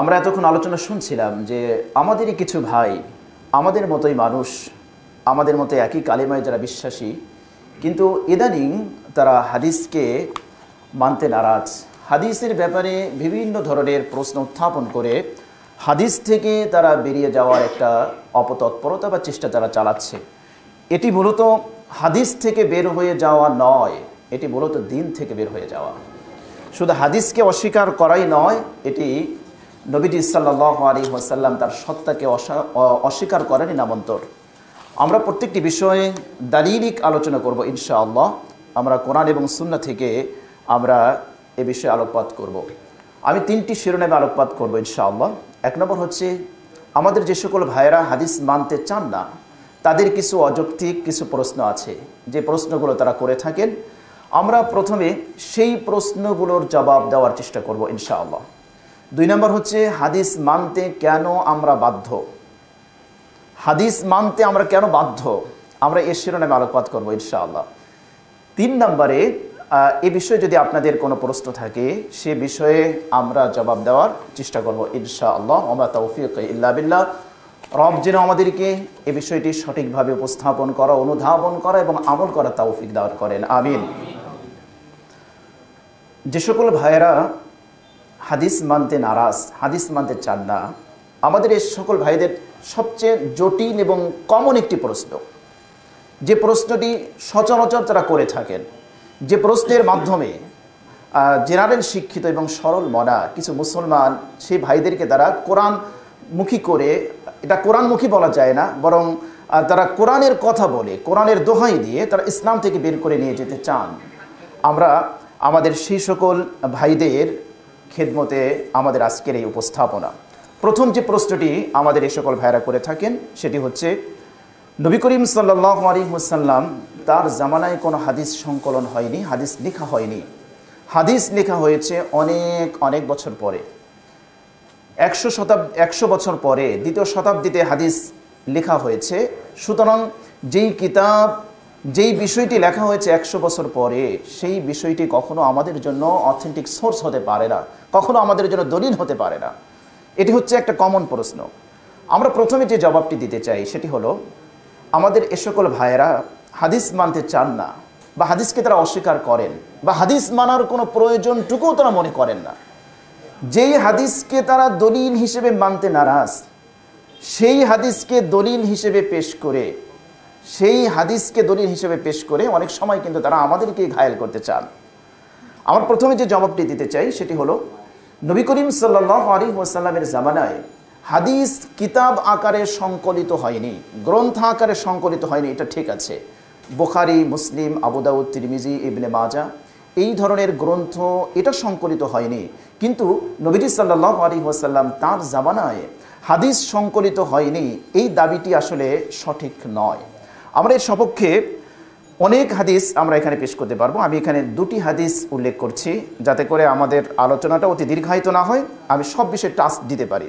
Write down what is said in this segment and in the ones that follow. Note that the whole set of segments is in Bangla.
আমরা এতক্ষণ আলোচনা শুনছিলাম যে আমাদেরই কিছু ভাই আমাদের মতোই মানুষ আমাদের মতো একই কালিমায় যারা বিশ্বাসী কিন্তু ইদানিং তারা হাদিসকে মানতে নারাজ হাদিসের ব্যাপারে বিভিন্ন ধরনের প্রশ্ন উত্থাপন করে হাদিস থেকে তারা বেরিয়ে যাওয়ার একটা অপতৎপরতা বা চেষ্টা তারা চালাচ্ছে এটি মূলত হাদিস থেকে বের হয়ে যাওয়া নয় এটি মূলত দিন থেকে বের হয়ে যাওয়া শুধু হাদিসকে অস্বীকার করাই নয় এটি নবীজি ইসাল্লাহ আলী ওসাল্লাম তার সত্তাকে অস্বীকার করেনি নামন্তর আমরা প্রত্যেকটি বিষয়ে দালিলিক আলোচনা করব ইনশাআল্লাহ আমরা কোরআন এবং সুন্না থেকে আমরা এ বিষয়ে আলোকপাত করব। আমি তিনটি শিরোনামে আলোকপাত করব ইনশাআল্লাহ এক নম্বর হচ্ছে আমাদের যে সকল ভাইয়েরা হাদিস মানতে চান না তাদের কিছু অযৌক্তিক কিছু প্রশ্ন আছে যে প্রশ্নগুলো তারা করে থাকেন আমরা প্রথমে সেই প্রশ্নগুলোর জবাব দেওয়ার চেষ্টা করব ইনশাআল্লাহ দুই নম্বর হচ্ছে হাদিস মানতে কেন আমরা বাধ্য হাদিস মানতে আমরা কেন বাধ্য আমরা এর শিরোনামে আলোকপাত করবো ইনশাআল্লাহ তিন নম্বরে এ বিষয়ে যদি আপনাদের কোনো প্রশ্ন থাকে সে বিষয়ে আমরা জবাব দেওয়ার চেষ্টা করবো ইনশাআল্লাহ আমরা তৌফিক ইল্লা বিল্লাহ রব যেন আমাদেরকে এ বিষয়টি সঠিকভাবে উপস্থাপন করা অনুধাবন করা এবং আমল করা তৌফিক দাওয়ার করেন আমিন যে সকল ভাইয়েরা হাদিস মানতে নারাজ হাদিস মানতে চান না আমাদের এই সকল ভাইদের সবচেয়ে জটিল এবং কমন একটি প্রশ্ন যে প্রশ্নটি সচরাচর তারা করে থাকেন যে প্রশ্নের মাধ্যমে জেনারেল শিক্ষিত এবং সরল মনা কিছু মুসলমান সেই ভাইদেরকে তারা কোরআন মুখী করে এটা কোরআনমুখী বলা যায় না বরং তারা কোরআনের কথা বলে কোরআনের দোহাই দিয়ে তারা ইসলাম থেকে বের করে নিয়ে যেতে চান আমরা আমাদের সেই সকল ভাইদের খেদমতে আমাদের আজকের এই উপস্থাপনা প্রথম যে প্রশ্নটি আমাদের এই সকল ভাইরা করে থাকেন সেটি হচ্ছে নবী করিম সাল্লাহ হুসাল্লাম তার জামানায় কোনো হাদিস সংকলন হয়নি হাদিস লেখা হয়নি হাদিস লেখা হয়েছে অনেক অনেক বছর পরে একশো শতাব্দ একশো বছর পরে দ্বিতীয় শতাব্দীতে হাদিস লেখা হয়েছে সুতরাং যেই কিতাব যেই বিষয়টি লেখা হয়েছে একশো বছর পরে সেই বিষয়টি কখনো আমাদের জন্য অথেন্টিক সোর্স হতে পারে না কখনো আমাদের জন্য দলিল হতে পারে না এটি হচ্ছে একটা কমন প্রশ্ন আমরা প্রথমে যে জবাবটি দিতে চাই সেটি হলো আমাদের এ সকল ভাইয়েরা হাদিস মানতে চান না বা হাদিসকে তারা অস্বীকার করেন বা হাদিস মানার কোনো প্রয়োজনটুকুও তারা মনে করেন না যেই হাদিসকে তারা দলিল হিসেবে মানতে নারাজ সেই হাদিসকে দলিল হিসেবে পেশ করে সেই হাদিসকে দলিল হিসেবে পেশ করে অনেক সময় কিন্তু তারা আমাদেরকে ঘায়াল করতে চান আমার প্রথমে যে জবাবটি দিতে চাই সেটি হলো নবী করিম সাল্লাহ আলী জামানায় হাদিস কিতাব আকারে সংকলিত হয়নি গ্রন্থ আকারে সংকলিত হয়নি এটা ঠিক আছে বোখারি মুসলিম আবুদাউদ তিরমিজি ইবনে মাজা এই ধরনের গ্রন্থ এটা সংকলিত হয়নি কিন্তু নবীজি সাল্লাহ আলী ওয়াসাল্লাম তার জামানায় হাদিস সংকলিত হয়নি এই দাবিটি আসলে সঠিক নয় আমরা এর সপক্ষে অনেক হাদিস আমরা এখানে পেশ করতে পারবো আমি এখানে দুটি হাদিস উল্লেখ করছি যাতে করে আমাদের আলোচনাটা অতি দীর্ঘায়িত না হয় আমি সব বিষয়ে টাচ দিতে পারি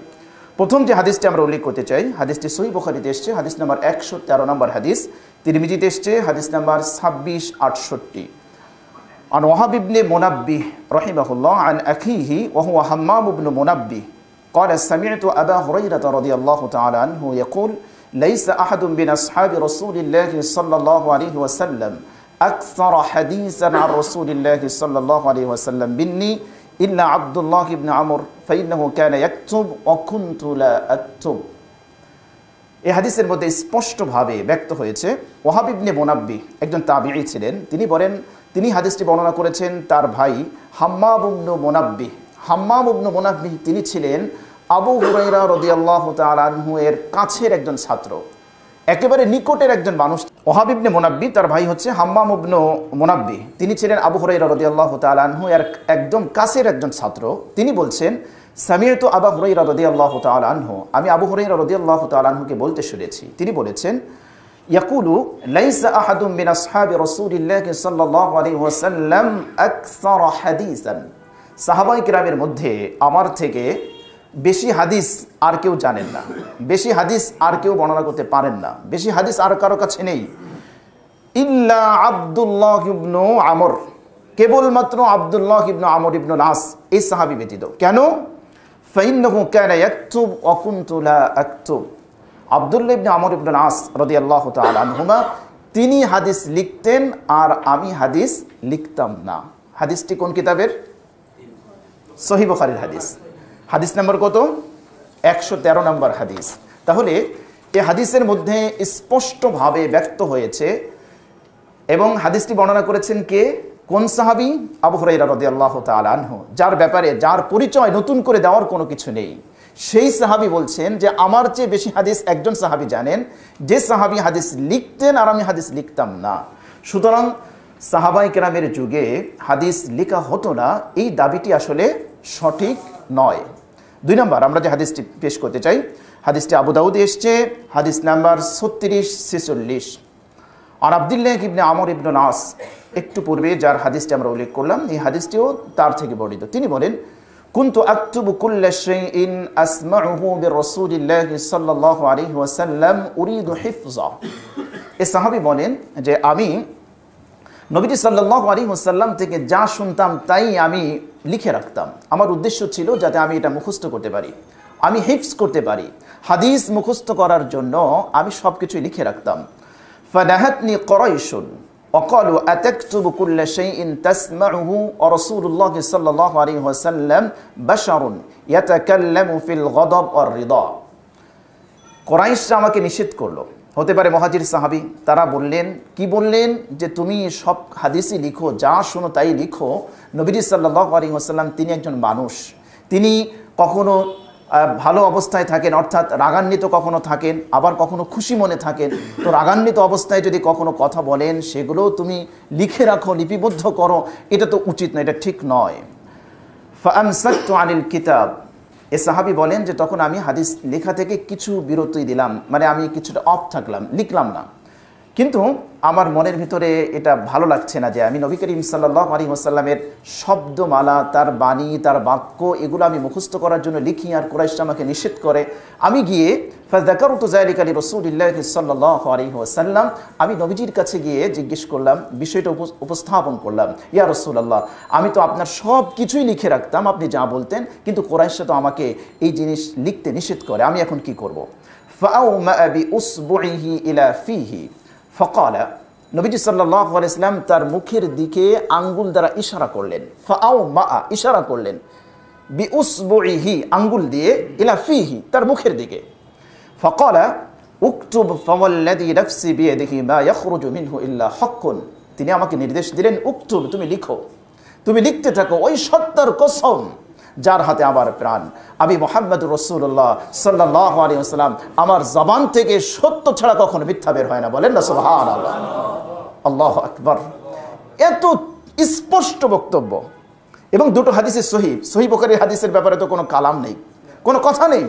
প্রথম যে হাদিসটি আমরা উল্লেখ করতে চাই হাদিসটি সহি বোখারিতে এসছে হাদিস নাম্বার একশো তেরো নম্বর হাদিস তিরমিজিতে এসছে হাদিস নাম্বার ছাব্বিশ আটষট্টি আন ওয়াহাবিবনে মোনাব্বি منبه رحمه الله عن أخيه وهو همام بن منبه قال سمعت আল্লাহ هريرة رضي ليس أحد من أصحاب رسول الله صلى الله عليه وسلم أكثر حديثا عن رسول الله صلى الله عليه وسلم مني إلا عبد الله بن عمر فإنه كان يكتب وكنت لا أكتب এই হাদিসের মধ্যে স্পষ্টভাবে ব্যক্ত হয়েছে ওহাবিবনে মোনাব্বি একজন তাবিড়ি ছিলেন তিনি বলেন তিনি হাদিসটি বর্ণনা করেছেন তার ভাই হাম্মাবুবনু মোনাব্বি হাম্মাবুবনু মোনাব্বি তিনি ছিলেন আবু হুরাইরা রদিয়াল্লাহ তালহু এর কাছের একজন ছাত্র একেবারে নিকটের একজন মানুষ ওহাবিবনে মোনাব্বি তার ভাই হচ্ছে হাম্মাম ইবনু মোনাব্বি তিনি ছিলেন আবু হুরাইরা রদিয়াল্লাহ তালহু এর একদম কাছের একজন ছাত্র তিনি বলছেন সামিয়ত তো আবা হুরাইরা রদিয়াল্লাহ তালহু আমি আবু হুরাইরা রদিয়াল্লাহ তালহুকে বলতে শুনেছি তিনি বলেছেন ইয়াকুলু লাইসা আহাদুম মিন আসহাবি রাসূলিল্লাহি সাল্লাল্লাহু আলাইহি ওয়াসাল্লাম মধ্যে আমার থেকে বেশি হাদিস আর কেউ জানেন না বেশি হাদিস আর কেউ বর্ণনা করতে পারেন না বেশি হাদিস আর কারো কাছে নেই ইল্লা আবদুল্লাহ ইবনু আমর কেবলমাত্র আবদুল্লাহ ইবনু আমর ইবনু নাস এই সাহাবি ব্যতীত কেন কেন একটুব আমর তিনি হাদিস লিখতেন আর আমি হাদিস লিখতাম না হাদিসটি কোন কিতাবের সহিবখারির হাদিস হাদিস নাম্বার কত একশো তেরো নম্বর হাদিস তাহলে এ হাদিসের মধ্যে স্পষ্টভাবে ব্যক্ত হয়েছে এবং হাদিসটি বর্ণনা করেছেন কে কোন সাহাবি আবু হরাইরা রদে আল্লাহ তালানহ যার ব্যাপারে যার পরিচয় নতুন করে দেওয়ার কোনো কিছু নেই সেই সাহাবি বলছেন যে আমার চেয়ে বেশি হাদিস একজন সাহাবি জানেন যে সাহাবি হাদিস লিখতেন আর আমি হাদিস লিখতাম না সুতরাং সাহাবাই কেরামের যুগে হাদিস লেখা হতো না এই দাবিটি আসলে সঠিক নয় দুই নম্বর আমরা যে হাদিসটি পেশ করতে চাই হাদিসটি আবু দাউদ এসছে হাদিস নাম্বার ছত্রিশ ছেচল্লিশ আর আবদুল্লাহ ইবনে আমর ইবনে নাস একটু পূর্বে যার হাদিসটি আমরা উল্লেখ করলাম এই হাদিসটিও তার থেকে বর্ণিত তিনি বলেন কিন্তু أكتب كل شيء أسمعه برسول الله صلى الله عليه وسلم أريد حفظه সাহাবি বলেন যে আমি নবীজি সাল্লাহ আলী হুসাল্লাম থেকে যা শুনতাম তাই আমি লিখে রাখতাম আমার উদ্দেশ্য ছিল যাতে আমি এটা মুখস্থ করতে পারি আমি হিফস করতে পারি হাদিস মুখস্থ করার জন্য আমি সব কিছুই লিখে রাখতাম ফানাহাতনি করাইশুন অকলু আতাকতুবু কুল্লা শাইইন তাসমাউহু ওয়া রাসূলুল্লাহ সাল্লাল্লাহু আলাইহি ওয়াসাল্লাম বাশারুন ইয়াতাকাল্লামু ফিল গাদাব ওয়ার রিদা কোরাইশরা আমাকে নিষেধ করলো হতে পারে মহাজির সাহাবি তারা বললেন কি বললেন যে তুমি সব হাদিসই লিখো যা শুনো তাই লিখো নবীজি সাল্লাহ আলী তিনি একজন মানুষ তিনি কখনো ভালো অবস্থায় থাকেন অর্থাৎ রাগান্বিত কখনো থাকেন আবার কখনো খুশি মনে থাকেন তো রাগান্বিত অবস্থায় যদি কখনো কথা বলেন সেগুলো তুমি লিখে রাখো লিপিবদ্ধ করো এটা তো উচিত না এটা ঠিক নয় ফাম সাক্ত আনিল কিতাব এ সাহাবি বলেন যে তখন আমি হাদিস লেখা থেকে কিছু বিরতি দিলাম মানে আমি কিছুটা অফ থাকলাম লিখলাম না কিন্তু আমার মনের ভিতরে এটা ভালো লাগছে না যে আমি নবী করিম সাল্লাহ আলী শব্দমালা তার বাণী তার বাক্য এগুলো আমি মুখস্থ করার জন্য লিখি আর কোরাইশ আমাকে নিষেধ করে আমি গিয়ে ফাজদাকারু তুজাইলিক আলী রসুলিল্লাহ সাল্লাহ আলী আমি নবীজির কাছে গিয়ে জিজ্ঞেস করলাম বিষয়টা উপস্থাপন করলাম ইয়া রসুল্লাহ আমি তো আপনার সব কিছুই লিখে রাখতাম আপনি যা বলতেন কিন্তু কোরাইশা তো আমাকে এই জিনিস লিখতে নিষেধ করে আমি এখন কি করবো ফাউ মা উসবুহি ইলা ফিহি ফকালা নবীজি সাল্লাহ আলাইসলাম তার মুখের দিকে আঙ্গুল দ্বারা ইশারা করলেন ফাও মা ইশারা করলেন বি উসবহি আঙ্গুল দিয়ে ইলা ফিহি তার মুখের দিকে ফকলা উকটুব ফমল্লাদি নফসি বিয়ে দেখি বা ইখরুজু তিনি আমাকে নির্দেশ দিলেন উকটুব তুমি লিখো তুমি লিখতে থাকো ওই সত্তার কসম যার হাতে আমার প্রাণ আমি মোহাম্মদ রসুল্লাহ সাল্লাহ আলী আসসালাম আমার জবান থেকে সত্য ছাড়া কখনো মিথ্যা বের হয় না বলেন না সোহান আল্লাহ আল্লাহ আকবর এত স্পষ্ট বক্তব্য এবং দুটো হাদিসের সহিব সহি বকারের হাদিসের ব্যাপারে তো কোনো কালাম নেই কোনো কথা নেই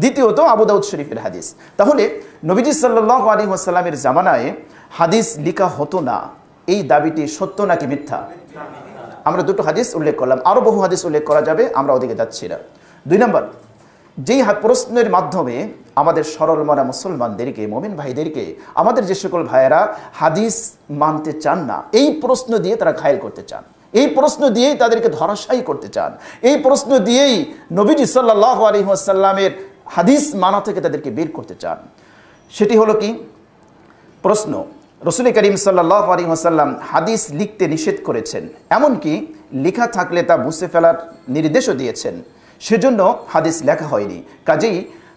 দ্বিতীয়ত আবুদাউদ শরীফের হাদিস তাহলে নবীজি সাল্লাহ আলী আসসালামের জামানায় হাদিস লিখা হতো না এই দাবিটি সত্য নাকি মিথ্যা আমরা দুটো হাদিস উল্লেখ করলাম আরও বহু হাদিস উল্লেখ করা যাবে আমরা ওদিকে যাচ্ছি না দুই নম্বর যেই প্রশ্নের মাধ্যমে আমাদের সরল মারা মুসলমানদেরকে মোমিন ভাইদেরকে আমাদের যে সকল ভাইয়েরা হাদিস মানতে চান না এই প্রশ্ন দিয়ে তারা ঘায়ল করতে চান এই প্রশ্ন দিয়েই তাদেরকে ধরাশায়ী করতে চান এই প্রশ্ন দিয়েই নবীজি সাল্লাহ আলহিহাসাল্লামের হাদিস মানা থেকে তাদেরকে বের করতে চান সেটি হলো কি প্রশ্ন রসুল করিম সাল্লাহ হাদিস লিখতে নিষেধ করেছেন এমনকি লেখা থাকলে তা বুঝতে ফেলার নির্দেশও দিয়েছেন সেজন্য হাদিস লেখা হয়নি কাজেই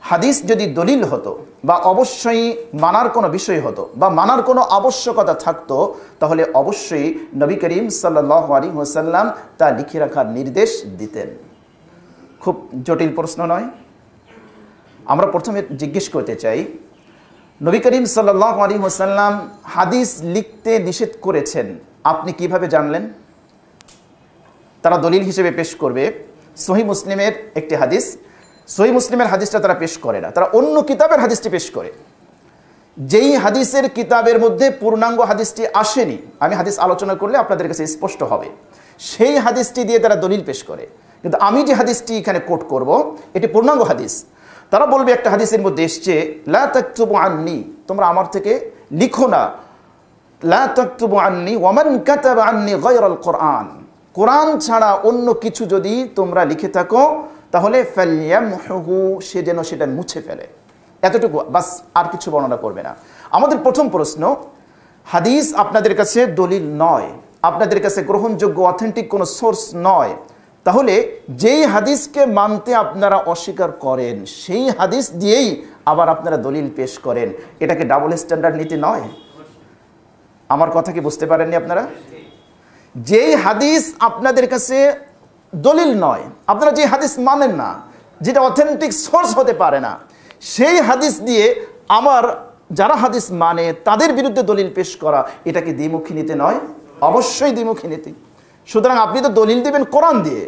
হাদিস যদি দলিল হতো বা অবশ্যই মানার কোনো বিষয় হতো বা মানার কোনো আবশ্যকতা থাকতো তাহলে অবশ্যই নবী করিম সাল্লাহ আলী হোসাল্লাম তা লিখে রাখার নির্দেশ দিতেন খুব জটিল প্রশ্ন নয় আমরা প্রথমে জিজ্ঞেস করতে চাই নবী করিম সাল্লাহ আলী হাদিস লিখতে নিষেধ করেছেন আপনি কিভাবে জানলেন তারা দলিল হিসেবে পেশ করবে সহি মুসলিমের একটি হাদিস সহি মুসলিমের হাদিসটা তারা পেশ করে না তারা অন্য কিতাবের হাদিসটি পেশ করে যেই হাদিসের কিতাবের মধ্যে পূর্ণাঙ্গ হাদিসটি আসেনি আমি হাদিস আলোচনা করলে আপনাদের কাছে স্পষ্ট হবে সেই হাদিসটি দিয়ে তারা দলিল পেশ করে কিন্তু আমি যে হাদিসটি এখানে কোট করব এটি পূর্ণাঙ্গ হাদিস তারা বলবে একটা হাদিসের মধ্যে এসছে লা আননি তোমরা আমার থেকে লিখো না লা আননি ওমান কাতাবা আননি গায়রাল কোরআন কোরআন ছাড়া অন্য কিছু যদি তোমরা লিখে থাকো তাহলে ফ্যালিয়ামহু সে যেন সেটা মুছে ফেলে এতটুকু বাস আর কিছু বর্ণনা করবে না আমাদের প্রথম প্রশ্ন হাদিস আপনাদের কাছে দলিল নয় আপনাদের কাছে গ্রহণযোগ্য অথেন্টিক কোনো সোর্স নয় তাহলে যেই হাদিসকে মানতে আপনারা অস্বীকার করেন সেই হাদিস দিয়েই আবার আপনারা দলিল পেশ করেন এটাকে ডাবল স্ট্যান্ডার্ড নীতি নয় আমার কথা কি বুঝতে পারেননি আপনারা যেই হাদিস আপনাদের কাছে দলিল নয় আপনারা যে হাদিস মানেন না যেটা অথেন্টিক সোর্স হতে পারে না সেই হাদিস দিয়ে আমার যারা হাদিস মানে তাদের বিরুদ্ধে দলিল পেশ করা এটা কি দ্বিমুখী নিতে নয় অবশ্যই দ্বিমুখী নীতি সুতরাং আপনি তো দলিল দিবেন কোরআন দিয়ে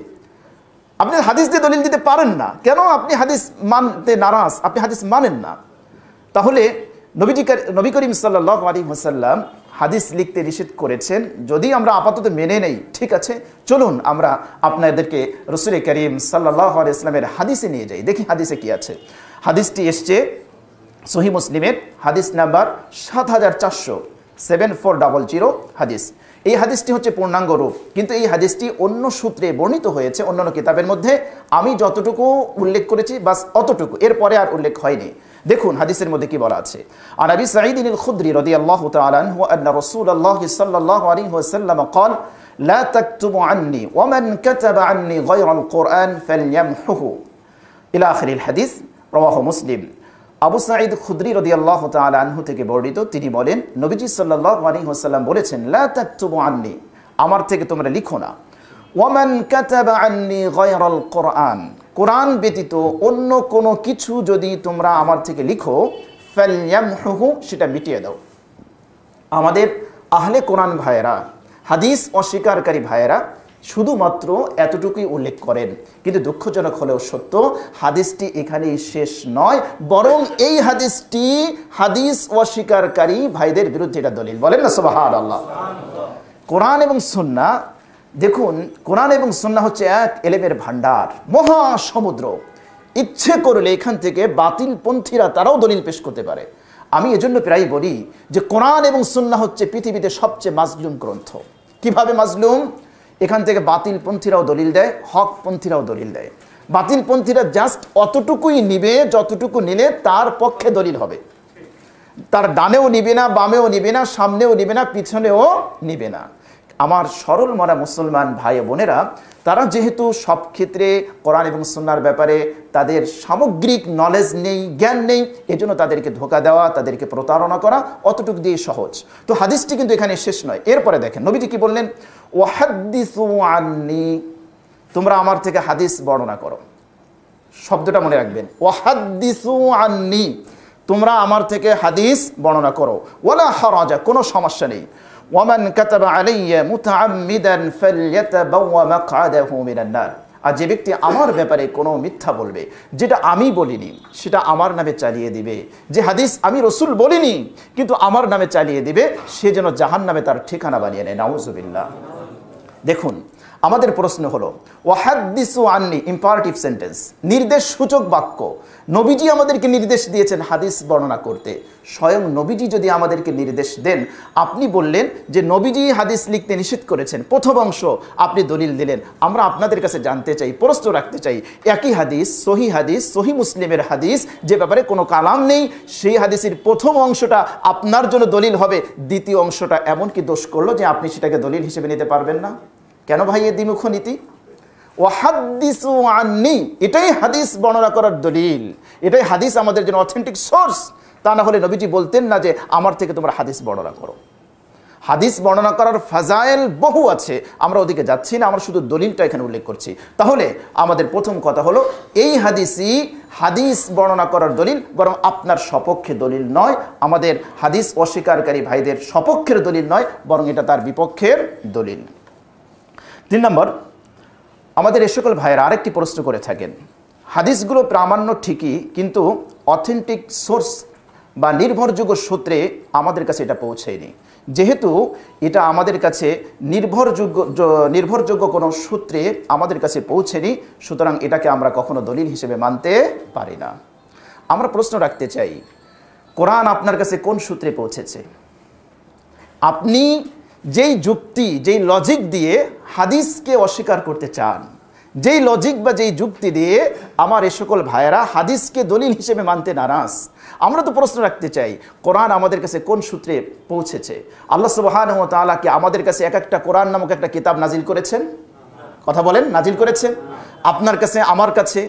আপনি হাদিস দিয়ে দলিল দিতে পারেন না কেন আপনি হাদিস মানতে নারাজ আপনি হাদিস মানেন না তাহলে নবীজি নবী করিম সাল্লাহ আলী হাসাল্লাম হাদিস লিখতে নিষেধ করেছেন যদি আমরা আপাতত মেনে নেই ঠিক আছে চলুন আমরা আপনাদেরকে রসুল করিম সাল্লাহ আলি ইসলামের হাদিসে নিয়ে যাই দেখি হাদিসে কি আছে হাদিসটি এসছে সহি মুসলিমের হাদিস নাম্বার সাত হাজার চারশো সেভেন ফোর ডাবল জিরো হাদিস এই হাদিসটি হচ্ছে পূর্ণাঙ্গ রূপ কিন্তু এই হাদিসটি অন্য সূত্রে বর্ণিত হয়েছে অন্যান্য কিতাবের মধ্যে আমি যতটুকু উল্লেখ করেছি বাস অতটুকু এরপরে আর উল্লেখ হয়নি দেখুন হাদিসের মধ্যে কি বলা আছে আর আবি সাঈদিন খুদ্রি রদি আল্লাহ তালান রসুল আল্লাহ সাল্লাহ আলী ওয়াসাল্লাম কল লা তাকতুমু আন্নি ওয়ামান কাতাবা আন্নি গায়রাল কোরআন ফালইয়ামহুহু ইলা আখিরিল হাদিস রওয়াহু মুসলিম আবু সাঈদ খুদ্রি রদি আল্লাহ আনহু থেকে বর্ণিত তিনি বলেন নবীজি সাল্লাহ আলী বলেছেন লাতুবু আননি আমার থেকে তোমরা লিখো না ওয়ামান কাতাবা আননি গয়রাল কোরআন কোরআন ব্যতীত অন্য কোনো কিছু যদি তোমরা আমার থেকে লিখো ফ্যালিয়ামহু সেটা মিটিয়ে দাও আমাদের আহলে কোরআন ভাইয়েরা হাদিস অস্বীকারী ভাইয়েরা শুধুমাত্র এতটুকুই উল্লেখ করেন কিন্তু দুঃখজনক হলেও সত্য হাদিসটি এখানেই শেষ নয় বরং এই হাদিসটি হাদিস অস্বীকারী ভাইদের বিরুদ্ধে এটা দলিল বলেন না সোবাহার আল্লাহ কোরআন এবং সন্না দেখুন কোরআন এবং সন্না হচ্ছে এক এলেমের ভাণ্ডার মহাসমুদ্র ইচ্ছে করলে এখান থেকে বাতিল পন্থীরা তারাও দলিল পেশ করতে পারে আমি এজন্য প্রায় বলি যে কোরআন এবং সন্না হচ্ছে পৃথিবীতে সবচেয়ে মাজলুম গ্রন্থ কিভাবে মাজলুম এখান থেকে বাতিলপন্থীরাও দলিল দেয় হকপন্থীরাও দলিল দেয় বাতিলপন্থীরা জাস্ট অতটুকুই নিবে যতটুকু নিলে তার পক্ষে দলিল হবে তার ডানেও নিবে না বামেও নিবে না সামনেও নিবে না পিছনেও নিবে না আমার সরল মরা মুসলমান ভাই বোনেরা তারা যেহেতু সব ক্ষেত্রে কোরআন এবং সন্ন্যার ব্যাপারে তাদের সামগ্রিক নলেজ নেই জ্ঞান নেই এজন্য তাদেরকে ধোকা দেওয়া তাদেরকে প্রতারণা করা অতটুক দিয়ে সহজ তো হাদিসটি কিন্তু এখানে শেষ নয় এরপরে দেখেন নবীজি কি বললেন ওয়াহাদ্দিস আননি তোমরা আমার থেকে হাদিস বর্ণনা করো শব্দটা মনে রাখবেন ওয়াহাদ্দিসু আননি তোমরা আমার থেকে হাদিস বর্ণনা করো ওয়ালা হারাজা কোনো সমস্যা নেই ওয়ামান কাতাবা আলাইয়া মুতাআম্মিদান ফালইয়াতাবাওয়া মাকআদাহু মিনান নার আর যে ব্যক্তি আমার ব্যাপারে কোনো মিথ্যা বলবে যেটা আমি বলিনি সেটা আমার নামে চালিয়ে দিবে যে হাদিস আমি রসুল বলিনি কিন্তু আমার নামে চালিয়ে দিবে সে যেন জাহান নামে তার ঠিকানা বানিয়ে নেয় নাউজুবিল্লাহ দেখুন আমাদের প্রশ্ন হলো ওয়াহাদ্দিসু আননি ইম্পারেটিভ সেন্টেন্স নির্দেশ সূচক বাক্য নবীজি আমাদেরকে নির্দেশ দিয়েছেন হাদিস বর্ণনা করতে স্বয়ং নবীজি যদি আমাদেরকে নির্দেশ দেন আপনি বললেন যে নবীজি হাদিস লিখতে নিষেধ করেছেন প্রথম অংশ আপনি দলিল দিলেন আমরা আপনাদের কাছে জানতে চাই প্রশ্ন রাখতে চাই একই হাদিস সহি হাদিস সহি মুসলিমের হাদিস যে ব্যাপারে কোনো কালাম নেই সেই হাদিসের প্রথম অংশটা আপনার জন্য দলিল হবে দ্বিতীয় অংশটা এমন কি দোষ করলো যে আপনি সেটাকে দলিল হিসেবে নিতে পারবেন না কেন ভাই এ দ্বিমুখ নীতি ওয়াহাদ্দিসু আননি এটাই হাদিস বর্ণনা করার দলিল এটাই হাদিস আমাদের জন্য অথেন্টিক সোর্স তা না হলে নবীজি বলতেন না যে আমার থেকে তোমরা হাদিস বর্ণনা করো হাদিস বর্ণনা করার ফাজাইল বহু আছে আমরা ওদিকে যাচ্ছি না আমরা শুধু দলিলটা এখানে উল্লেখ করছি তাহলে আমাদের প্রথম কথা হলো এই হাদিসই হাদিস বর্ণনা করার দলিল বরং আপনার সপক্ষে দলিল নয় আমাদের হাদিস অস্বীকারী ভাইদের সপক্ষের দলিল নয় বরং এটা তার বিপক্ষের দলিল তিন নম্বর আমাদের এ সকল ভাইয়েরা আরেকটি প্রশ্ন করে থাকেন হাদিসগুলো প্রামাণ্য ঠিকই কিন্তু অথেন্টিক সোর্স বা নির্ভরযোগ্য সূত্রে আমাদের কাছে এটা পৌঁছেনি যেহেতু এটা আমাদের কাছে নির্ভরযোগ্য নির্ভরযোগ্য কোনো সূত্রে আমাদের কাছে পৌঁছেনি সুতরাং এটাকে আমরা কখনো দলিল হিসেবে মানতে পারি না আমরা প্রশ্ন রাখতে চাই কোরআন আপনার কাছে কোন সূত্রে পৌঁছেছে আপনি যেই যুক্তি যেই লজিক দিয়ে হাদিসকে অস্বীকার করতে চান যেই লজিক বা যেই যুক্তি দিয়ে আমার এ সকল ভাইয়েরা হাদিসকে দলিল হিসেবে মানতে নারাজ আমরা তো প্রশ্ন রাখতে চাই কোরআন আমাদের কাছে কোন সূত্রে পৌঁছেছে আল্লাহ সুবাহান তালাকে আমাদের কাছে এক একটা কোরআন নামক একটা কিতাব নাজিল করেছেন কথা বলেন নাজিল করেছেন আপনার কাছে আমার কাছে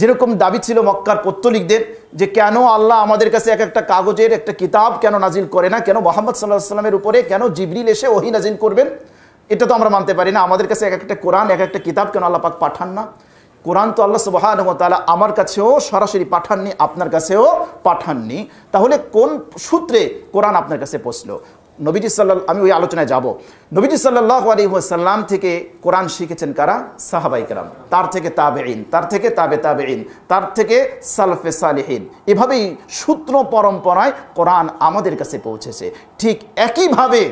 যেরকম দাবি ছিল মক্কার পত্তলিকদের যে কেন আল্লাহ আমাদের কাছে এক একটা কাগজের একটা কিতাব কেন নাজিল করে না কেন মোহাম্মদ সাল্লাহ সাল্লামের উপরে কেন জিবরিল এসে ওহি নাজিল করবেন এটা তো আমরা মানতে পারি না আমাদের কাছে এক একটা কোরআন এক একটা কিতাব কেন আল্লাহ পাক পাঠান না কোরআন তো আল্লাহ সুবাহানতালা আমার কাছেও সরাসরি পাঠাননি আপনার কাছেও পাঠাননি তাহলে কোন সূত্রে কোরআন আপনার কাছে পৌঁছলো নবীজি সাল্লাহ আমি ওই আলোচনায় যাব নবীজি সাল্লাহ সাল্লাম থেকে কোরআন শিখেছেন কারা সাহাবাই কারাম তার থেকে তাবে ইন তার থেকে তাবে তাবে ইন তার থেকে সালফে সালেহীন এভাবেই সূত্র পরম্পরায় কোরআন আমাদের কাছে পৌঁছেছে ঠিক একইভাবে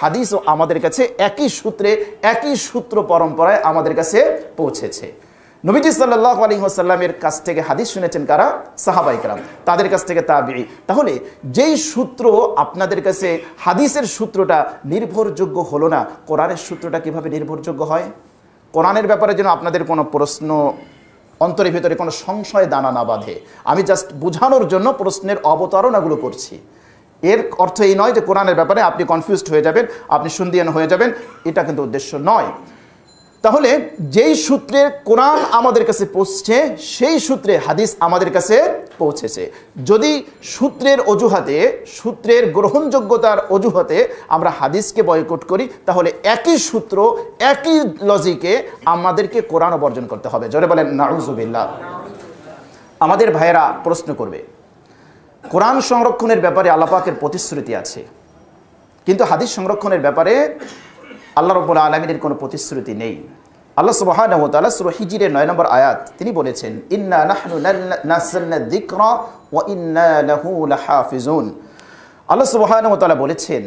হাদিসও আমাদের কাছে একই সূত্রে একই সূত্র পরম্পরায় আমাদের কাছে পৌঁছেছে নবীজি সাল্লাহ আলী হাসাল্লামের কাছ থেকে হাদিস শুনেছেন কারা সাহাবাইকরাম তাদের কাছ থেকে তাবি তাহলে যেই সূত্র আপনাদের কাছে হাদিসের সূত্রটা নির্ভরযোগ্য হলো না কোরআনের সূত্রটা কিভাবে নির্ভরযোগ্য হয় কোরআনের ব্যাপারে যেন আপনাদের কোনো প্রশ্ন অন্তরের ভেতরে কোনো সংশয় দানা না বাঁধে আমি জাস্ট বোঝানোর জন্য প্রশ্নের অবতারণাগুলো করছি এর অর্থ এই নয় যে কোরআনের ব্যাপারে আপনি কনফিউজড হয়ে যাবেন আপনি সন্দিয়ান হয়ে যাবেন এটা কিন্তু উদ্দেশ্য নয় তাহলে যেই সূত্রে কোরআন আমাদের কাছে পৌঁছছে সেই সূত্রে হাদিস আমাদের কাছে পৌঁছেছে যদি সূত্রের অজুহাতে সূত্রের গ্রহণযোগ্যতার অজুহাতে আমরা হাদিসকে বয়কট করি তাহলে একই সূত্র একই লজিকে আমাদেরকে কোরআন বর্জন করতে হবে জোরে বলেন নারুজুবিল্লা আমাদের ভাইয়েরা প্রশ্ন করবে কোরআন সংরক্ষণের ব্যাপারে আলাপাকের প্রতিশ্রুতি আছে কিন্তু হাদিস সংরক্ষণের ব্যাপারে আল্লাহ রব্বুল আলমিনের কোনো প্রতিশ্রুতি নেই আল্লাহ সুবাহ হিজিরের নয় নম্বর আয়াত তিনি বলেছেন ইন্না আল্লাহ সুবাহ বলেছেন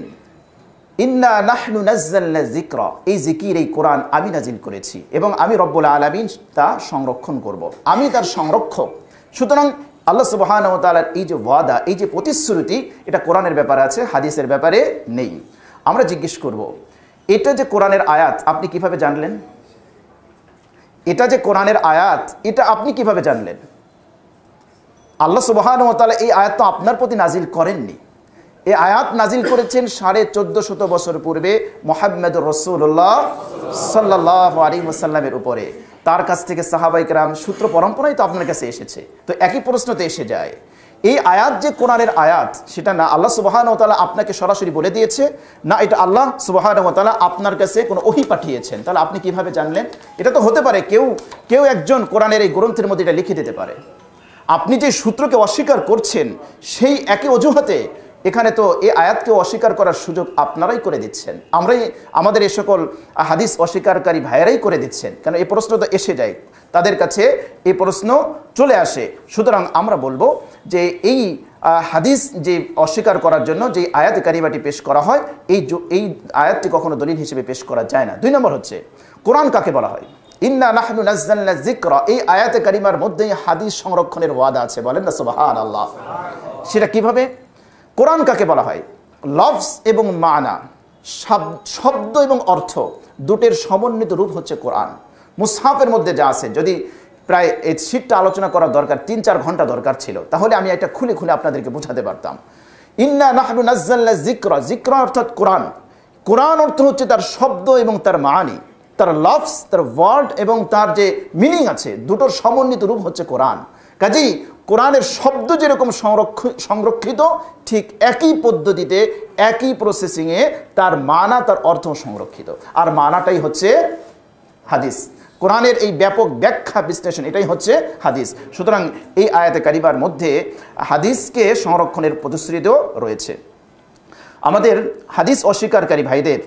ইন্না নাহনু নাজ্জাল্লা এই জিকির এই কোরআন আমি নাজিল করেছি এবং আমি রব্বুল আলমিন তা সংরক্ষণ করব। আমি তার সংরক্ষক সুতরাং আল্লাহ সুবাহান তালার এই যে ওয়াদা এই যে প্রতিশ্রুতি এটা কোরআনের ব্যাপারে আছে হাদিসের ব্যাপারে নেই আমরা জিজ্ঞেস করব এটা যে কোরআনের আয়াত আপনি কিভাবে জানলেন এটা যে কোরআনের আয়াত এটা আপনি কিভাবে জানলেন আল্লাহ সুবাহান তালা এই আয়াত তো আপনার প্রতি নাজিল করেননি এই আয়াত নাজিল করেছেন সাড়ে চোদ্দ শত বছর পূর্বে মোহাম্মদ রসুল্লাহ সাল্লাহ আলী মুসাল্লামের উপরে তার কাছ থেকে সাহাবাইকরাম সূত্র পরম্পরাই তো আপনার কাছে এসেছে তো একই প্রশ্নতে এসে যায় এই আয়াত যে কোরআনের আয়াত সেটা না আল্লাহ সুবাহানতালা আপনাকে সরাসরি বলে দিয়েছে না এটা আল্লাহ সুবাহানতালা আপনার কাছে কোনো ওহি পাঠিয়েছেন তাহলে আপনি কিভাবে জানলেন এটা তো হতে পারে কেউ কেউ একজন কোরআনের এই গ্রন্থের মধ্যে এটা লিখে দিতে পারে আপনি যে সূত্রকে অস্বীকার করছেন সেই একই অজুহাতে এখানে তো এই আয়াতকে অস্বীকার করার সুযোগ আপনারাই করে দিচ্ছেন আমরাই আমাদের এ সকল হাদিস অস্বীকারকারী ভাইয়েরাই করে দিচ্ছেন কেন এই প্রশ্ন তো এসে যায় তাদের কাছে এই প্রশ্ন চলে আসে সুতরাং আমরা বলবো যে এই হাদিস যে অস্বীকার করার জন্য যে আয়াত কারিমাটি পেশ করা হয় এই এই আয়াতটি কখনো দলিল হিসেবে পেশ করা যায় না দুই নম্বর হচ্ছে কোরআন কাকে বলা হয় ইন্না নাহনু নাজ্জালনা এই আয়াতে কারিমার মধ্যেই হাদিস সংরক্ষণের ওয়াদা আছে বলেন না আল্লাহ সেটা কিভাবে কোরআন কাকে বলা হয় লভস এবং মানা শব্দ এবং অর্থ দুটের সমন্বিত রূপ হচ্ছে কোরআন মুসাফের মধ্যে যা আছে যদি প্রায় এই শীতটা আলোচনা করার দরকার তিন চার ঘন্টা দরকার ছিল তাহলে আমি এটা খুলে খুলে আপনাদেরকে বোঝাতে পারতাম ইন্না নাহনু নাজ্জাল্লা জিক্র জিক্র অর্থাৎ কোরআন কোরআন অর্থ হচ্ছে তার শব্দ এবং তার মানি তার লভস তার ওয়ার্ড এবং তার যে মিনিং আছে দুটোর সমন্বিত রূপ হচ্ছে কোরআন কাজেই কোরআনের শব্দ যেরকম সংরক্ষিত ঠিক একই পদ্ধতিতে একই প্রসেসিংয়ে তার মানা তার অর্থ সংরক্ষিত আর মানাটাই হচ্ছে হাদিস কোরআনের এই ব্যাপক ব্যাখ্যা বিশ্লেষণ এটাই হচ্ছে হাদিস সুতরাং এই আয়াতে কারিবার মধ্যে হাদিসকে সংরক্ষণের প্রতিশ্রুতিও রয়েছে আমাদের হাদিস অস্বীকারী ভাইদের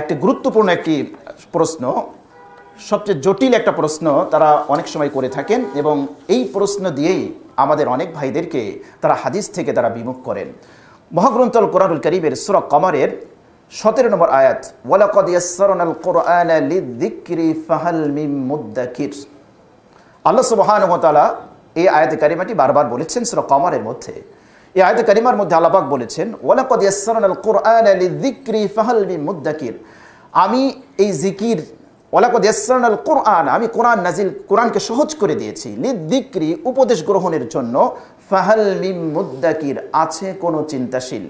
একটি গুরুত্বপূর্ণ একটি প্রশ্ন সবচেয়ে জটিল একটা প্রশ্ন তারা অনেক সময় করে থাকেন এবং এই প্রশ্ন দিয়েই আমাদের অনেক ভাইদেরকে তারা হাদিস থেকে তারা বিমুখ করেন মহাগ্রন্থল কোরআনুল করিমের সুরক কমারের সতেরো নম্বর আয়াত আল্লা সুবাহান কোরআন এই আয়াত কারিমাটি বারবার বলেছেন সুরক কমারের মধ্যে এই আয়াত কারিমার মধ্যে আল্লাপাক বলেছেন ওয়ালাকদ ইয়াসসারনাল কোরআন লিযিকরি ফাহাল মিম মুদ্দাকির আমি এই জিকির ওলাকদ ইয়াসানাল কোরআন আমি কোরআন নাজিল কোরআনকে সহজ করে দিয়েছি লিদ্দিক্রি উপদেশ গ্রহণের জন্য ফাহাল মিম মুদ্দাকির আছে কোনো চিন্তাশীল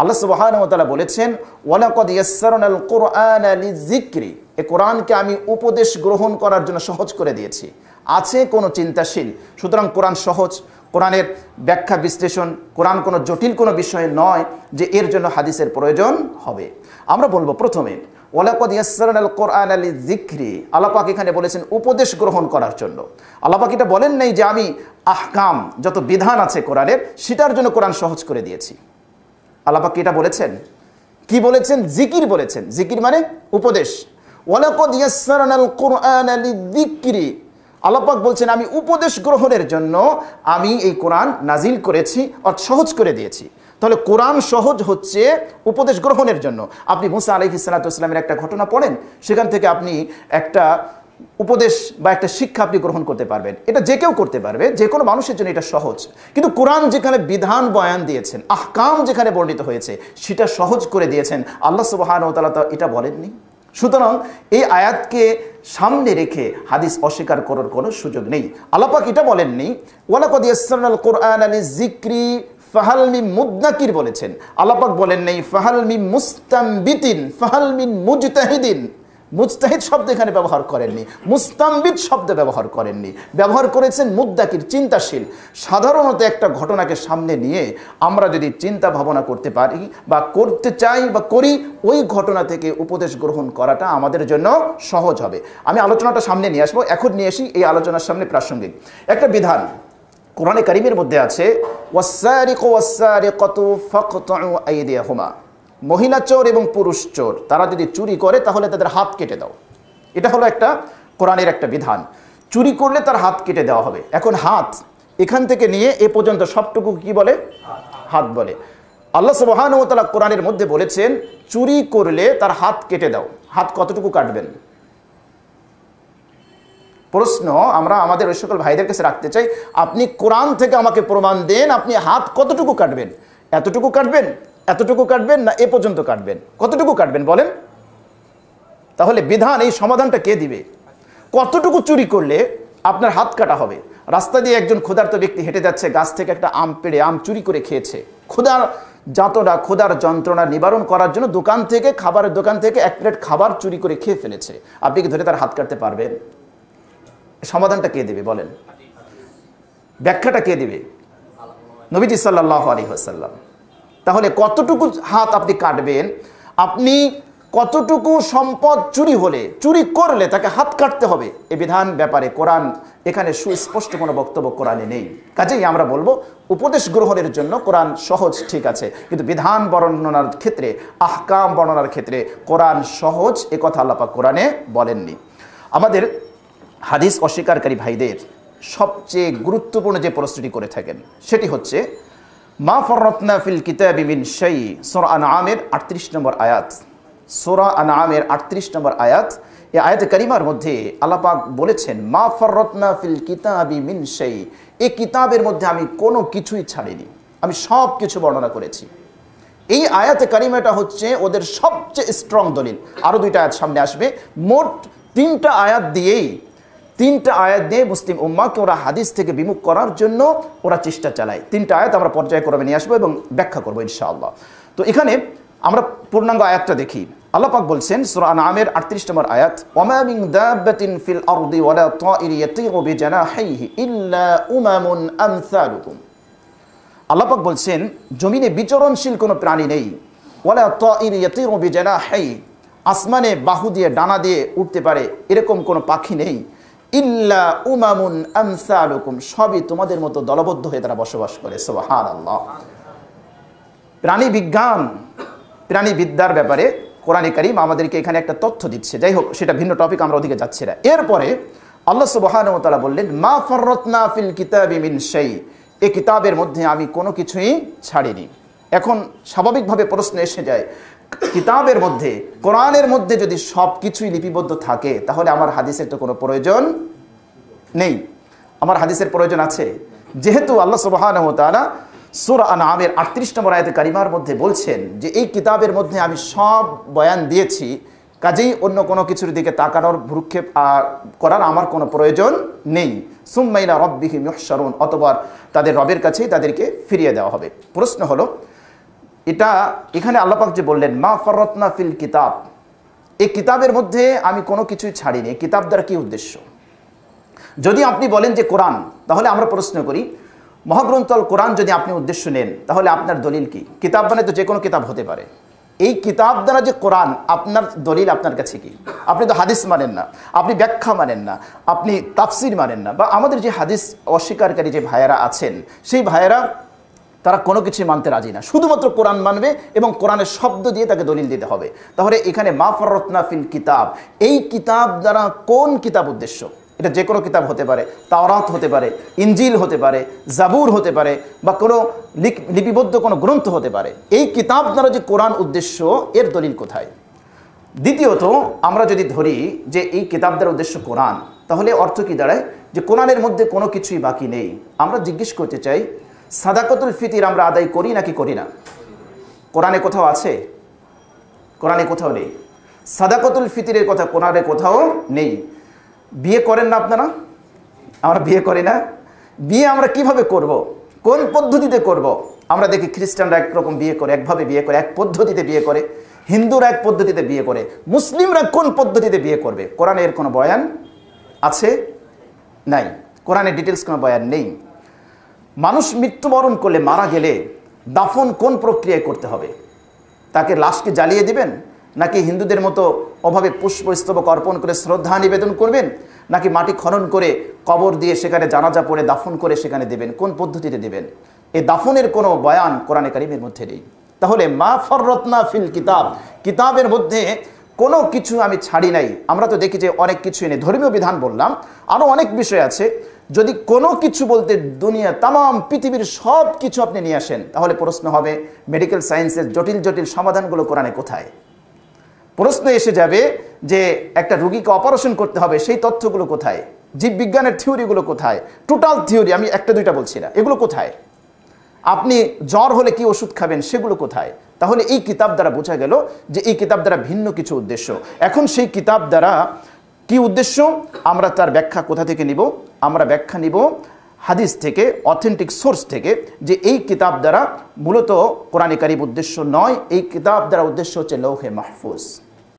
আল্লাহ সুবাহানতালা বলেছেন ওলাকদ ইয়াসানাল কোরআন আলী জিক্রি এ কোরআনকে আমি উপদেশ গ্রহণ করার জন্য সহজ করে দিয়েছি আছে কোনো চিন্তাশীল সুতরাং কোরআন সহজ কোরআনের ব্যাখ্যা বিশ্লেষণ কোরআন কোনো জটিল কোনো বিষয় নয় যে এর জন্য হাদিসের প্রয়োজন হবে আমরা বলবো প্রথমে ওলাপদ ইয়াসাল কোরআন আলী জিক্রি আলাপাক এখানে বলেছেন উপদেশ গ্রহণ করার জন্য আল্লাপাক এটা বলেন নাই যে আমি আহকাম যত বিধান আছে কোরআনের সেটার জন্য কোরআন সহজ করে দিয়েছি আল্লাপাক এটা বলেছেন কি বলেছেন জিকির বলেছেন জিকির মানে উপদেশ ওলাপদ ইয়াসাল কোরআন আলী জিক্রি আল্লাপাক বলছেন আমি উপদেশ গ্রহণের জন্য আমি এই কোরআন নাজিল করেছি অর্থ সহজ করে দিয়েছি তাহলে কোরআন সহজ হচ্ছে উপদেশ গ্রহণের জন্য আপনি মুসা আলহ ইসালাতামের একটা ঘটনা পড়েন সেখান থেকে আপনি একটা উপদেশ বা একটা শিক্ষা আপনি গ্রহণ করতে পারবেন এটা যে কেউ করতে পারবে যে কোনো মানুষের জন্য এটা সহজ কিন্তু কোরআন যেখানে বিধান বয়ান দিয়েছেন আহকাম যেখানে বর্ণিত হয়েছে সেটা সহজ করে দিয়েছেন আল্লাহ সুবাহান তালা তো এটা বলেননি সুতরাং এই আয়াতকে সামনে রেখে হাদিস অস্বীকার করার কোনো সুযোগ নেই আল্লাপাক এটা বলেননি ওয়ালাকদ ইসলাম কোরআন আলী জিক্রি ফাহালমি মুদনাকির বলেছেন আল্লাপাক বলেন নেই ফাহালমি মুস্তাম্বিতিন ফাহালমিন মুজতাহিদিন মুজতাহিদ শব্দ এখানে ব্যবহার করেননি মুস্তাম্বিদ শব্দ ব্যবহার করেননি ব্যবহার করেছেন মুদ্দাকির চিন্তাশীল সাধারণত একটা ঘটনাকে সামনে নিয়ে আমরা যদি চিন্তা ভাবনা করতে পারি বা করতে চাই বা করি ওই ঘটনা থেকে উপদেশ গ্রহণ করাটা আমাদের জন্য সহজ হবে আমি আলোচনাটা সামনে নিয়ে আসবো এখন নিয়ে আসি এই আলোচনার সামনে প্রাসঙ্গিক একটা বিধান কোরআনে কারিমের মধ্যে আছে মহিলা চোর এবং পুরুষ চোর তারা যদি চুরি করে তাহলে তাদের হাত কেটে দাও এটা হলো একটা কোরআনের একটা বিধান চুরি করলে তার হাত কেটে দেওয়া হবে এখন হাত এখান থেকে নিয়ে এ পর্যন্ত সবটুকু কি বলে হাত বলে আল্লাহ সুবাহানুতলা কোরআনের মধ্যে বলেছেন চুরি করলে তার হাত কেটে দাও হাত কতটুকু কাটবেন প্রশ্ন আমরা আমাদের ওই সকল ভাইদের কাছে রাখতে চাই আপনি কোরআন থেকে আমাকে প্রমাণ দেন আপনি হাত কতটুকু কাটবেন এতটুকু কাটবেন এতটুকু কাটবেন না এ পর্যন্ত কাটবেন কতটুকু কাটবেন বলেন তাহলে বিধান এই সমাধানটা কে দিবে কতটুকু চুরি করলে আপনার হাত কাটা হবে রাস্তা দিয়ে একজন ক্ষুধার্ত ব্যক্তি হেঁটে যাচ্ছে গাছ থেকে একটা আম পেড়ে আম চুরি করে খেয়েছে ক্ষুধার যাতনা ক্ষুধার যন্ত্রণা নিবারণ করার জন্য দোকান থেকে খাবারের দোকান থেকে এক প্লেট খাবার চুরি করে খেয়ে ফেলেছে আপনি কি ধরে তার হাত কাটতে পারবেন সমাধানটা কে দেবে বলেন ব্যাখ্যাটা কে দেবে নবীজি সাল্লাহ আলী হাসাল্লাম তাহলে কতটুকু হাত আপনি কাটবেন আপনি কতটুকু সম্পদ চুরি হলে চুরি করলে তাকে হাত কাটতে হবে এ বিধান ব্যাপারে কোরআন এখানে সুস্পষ্ট কোনো বক্তব্য কোরআনে নেই কাজেই আমরা বলবো উপদেশ গ্রহণের জন্য কোরআন সহজ ঠিক আছে কিন্তু বিধান বর্ণনার ক্ষেত্রে আহকাম বর্ণনার ক্ষেত্রে কোরআন সহজ এ কথা আল্লাপা কোরআনে বলেননি আমাদের হাদিস অস্বীকারী ভাইদের সবচেয়ে গুরুত্বপূর্ণ যে প্রশ্নটি করে থাকেন সেটি হচ্ছে মা ফররতনা ফিল কিতাবি মিন শাই সোরা আন আমের আটত্রিশ নম্বর আয়াত সোরা আন আমের আটত্রিশ নম্বর আয়াত এই আয়াত করিমার মধ্যে আল্লাপাক বলেছেন মা ফররতনা ফিল কিতাবি মিন শাই এই কিতাবের মধ্যে আমি কোনো কিছুই ছাড়িনি আমি সব কিছু বর্ণনা করেছি এই আয়াতে কারিমাটা হচ্ছে ওদের সবচেয়ে স্ট্রং দলিল আরও দুইটা আয়াত সামনে আসবে মোট তিনটা আয়াত দিয়েই তিনটা আয়াত দিয়ে মুসলিম উম্মাকে ওরা হাদিস থেকে বিমুখ করার জন্য ওরা চেষ্টা চালায় তিনটা আয়াত আমরা পর্যায়ক্রমে নিয়ে আসবো এবং ব্যাখ্যা করবো ইনশাআল্লাহ তো এখানে আমরা পূর্ণাঙ্গ আয়াতটা দেখি আল্লাপাক বলছেন সুরান আমের আটত্রিশ নম্বর আয়াত ওয়া মিন ফিল আরদি ওয়া লা তায়ির ইয়াতিরু বিজানাহিহি ইল্লা উমামুন আমসালুকুম আল্লাহ বলছেন জমিনে বিচরণশীল কোনো প্রাণী নেই ওয়ালা তায়ির ইয়াতিরু বিজানাহি আসমানে বাহু দিয়ে ডানা দিয়ে উঠতে পারে এরকম কোনো পাখি নেই ইল্লা উমামুন আমসা আলুকুম সবই তোমাদের মতো দলবদ্ধ হয়ে তারা বসবাস করে সোহান আল্লাহ প্রাণী বিজ্ঞান প্রাণী বিদ্যার ব্যাপারে কোরআনে কারিম আমাদেরকে এখানে একটা তথ্য দিচ্ছে যাই হোক সেটা ভিন্ন টপিক আমরা ওদিকে যাচ্ছি না এরপরে আল্লাহ সুবাহানতালা বললেন মা ফররতনা ফিল কিতাবি মিন সেই এ কিতাবের মধ্যে আমি কোনো কিছুই ছাড়িনি এখন স্বাভাবিকভাবে প্রশ্ন এসে যায় কিতাবের মধ্যে কোরআনের মধ্যে যদি সব কিছুই লিপিবদ্ধ থাকে তাহলে আমার হাদিসের তো কোনো প্রয়োজন নেই আমার হাদিসের প্রয়োজন আছে যেহেতু আল্লাহ সুবাহানহ তালা সুর আনামের আটত্রিশ নম্বর আয়তে কারিমার মধ্যে বলছেন যে এই কিতাবের মধ্যে আমি সব বয়ান দিয়েছি কাজেই অন্য কোনো কিছুর দিকে তাকানোর ভ্রুক্ষেপ করার আমার কোনো প্রয়োজন নেই সুম্মাইলা রব্বিহিম ইহসারুন অতবার তাদের রবের কাছেই তাদেরকে ফিরিয়ে দেওয়া হবে প্রশ্ন হলো এটা এখানে আল্লাপাক যে বললেন মা ফরতনা ফিল কিতাব এই কিতাবের মধ্যে আমি কোনো কিছুই ছাড়িনি কিতাব দ্বারা কী উদ্দেশ্য যদি আপনি বলেন যে কোরআন তাহলে আমরা প্রশ্ন করি মহাগ্রন্থল কোরআন যদি আপনি উদ্দেশ্য নেন তাহলে আপনার দলিল কি কিতাব মানে তো যে কোনো কিতাব হতে পারে এই কিতাব দ্বারা যে কোরআন আপনার দলিল আপনার কাছে কি আপনি তো হাদিস মানেন না আপনি ব্যাখ্যা মানেন না আপনি তাফসির মানেন না বা আমাদের যে হাদিস অস্বীকারী যে ভাইয়েরা আছেন সেই ভাইয়েরা তারা কোনো কিছুই মানতে রাজি না শুধুমাত্র কোরআন মানবে এবং কোরআনের শব্দ দিয়ে তাকে দলিল দিতে হবে তাহলে এখানে মাফরত্না ফিল কিতাব এই কিতাব দ্বারা কোন কিতাব উদ্দেশ্য এটা যে কোনো কিতাব হতে পারে তাওরাত হতে পারে ইঞ্জিল হতে পারে জাবুর হতে পারে বা কোনো লিপিবদ্ধ কোনো গ্রন্থ হতে পারে এই কিতাব দ্বারা যে কোরআন উদ্দেশ্য এর দলিল কোথায় দ্বিতীয়ত আমরা যদি ধরি যে এই কিতাব দ্বারা উদ্দেশ্য কোরআন তাহলে অর্থ কি দাঁড়ায় যে কোরআনের মধ্যে কোনো কিছুই বাকি নেই আমরা জিজ্ঞেস করতে চাই সাদাকতুল ফিতির আমরা আদায় করি নাকি করি না কোরআনে কোথাও আছে কোরআনে কোথাও নেই সাদাকতুল ফিতিরের কথা কোরআনে কোথাও নেই বিয়ে করেন না আপনারা আমরা বিয়ে করি না বিয়ে আমরা কিভাবে করব। কোন পদ্ধতিতে করব। আমরা দেখি খ্রিস্টানরা একরকম বিয়ে করে একভাবে বিয়ে করে এক পদ্ধতিতে বিয়ে করে হিন্দুরা এক পদ্ধতিতে বিয়ে করে মুসলিমরা কোন পদ্ধতিতে বিয়ে করবে কোরআনের কোনো বয়ান আছে নাই কোরআনের ডিটেলস কোনো বয়ান নেই মানুষ মৃত্যুবরণ করলে মারা গেলে দাফন কোন প্রক্রিয়ায় করতে হবে তাকে লাশকে জ্বালিয়ে দিবেন নাকি হিন্দুদের মতো অভাবে পুষ্পস্তবক অর্পণ করে শ্রদ্ধা নিবেদন করবেন নাকি মাটি খনন করে কবর দিয়ে সেখানে জানাজা পড়ে দাফন করে সেখানে দেবেন কোন পদ্ধতিতে দেবেন এই দাফনের কোনো বয়ান কোরআনে কারিমের মধ্যে নেই তাহলে মা ফররত্না ফিল কিতাব কিতাবের মধ্যে কোনো কিছু আমি ছাড়ি নাই আমরা তো দেখি যে অনেক কিছু এনে ধর্মীয় বিধান বললাম আরও অনেক বিষয় আছে যদি কোনো কিছু বলতে দুনিয়া তাম পৃথিবীর সব কিছু আপনি নিয়ে আসেন তাহলে প্রশ্ন হবে মেডিকেল সায়েন্সের জটিল জটিল সমাধানগুলো কোরআনে কোথায় প্রশ্ন এসে যাবে যে একটা রুগীকে অপারেশন করতে হবে সেই তথ্যগুলো কোথায় জীববিজ্ঞানের থিওরিগুলো কোথায় টোটাল থিওরি আমি একটা দুইটা বলছি না এগুলো কোথায় আপনি জ্বর হলে কি ওষুধ খাবেন সেগুলো কোথায় তাহলে এই কিতাব দ্বারা বোঝা গেল যে এই কিতাব দ্বারা ভিন্ন কিছু উদ্দেশ্য এখন সেই কিতাব দ্বারা কি উদ্দেশ্য আমরা তার ব্যাখ্যা কোথা থেকে নিব আমরা ব্যাখ্যা নিব হাদিস থেকে অথেন্টিক সোর্স থেকে যে এই কিতাব দ্বারা মূলত কোরআনিকারিব উদ্দেশ্য নয় এই কিতাব দ্বারা উদ্দেশ্য হচ্ছে লৌহে মাহফুজ